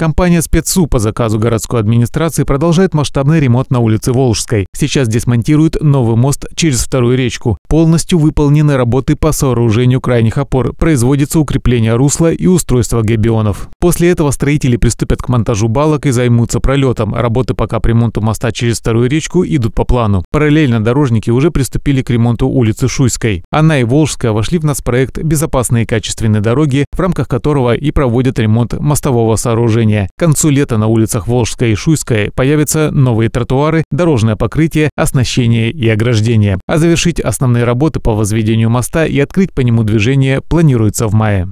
Компания «Спецсу» по заказу городской администрации продолжает масштабный ремонт на улице Волжской. Сейчас здесь монтируют новый мост через вторую речку. Полностью выполнены работы по сооружению крайних опор, производится укрепление русла и устройство габионов. После этого строители приступят к монтажу балок и займутся пролетом. Работы пока по ремонту моста через вторую речку идут по плану. Параллельно дорожники уже приступили к ремонту улицы Шуйской. Она и Волжская вошли в нас проект «Безопасные и качественные дороги», в рамках которого и проводят ремонт мостового сооружения движения. К концу лета на улицах Волжская и Шуйская появятся новые тротуары, дорожное покрытие, оснащение и ограждение. А завершить основные работы по возведению моста и открыть по нему движение планируется в мае.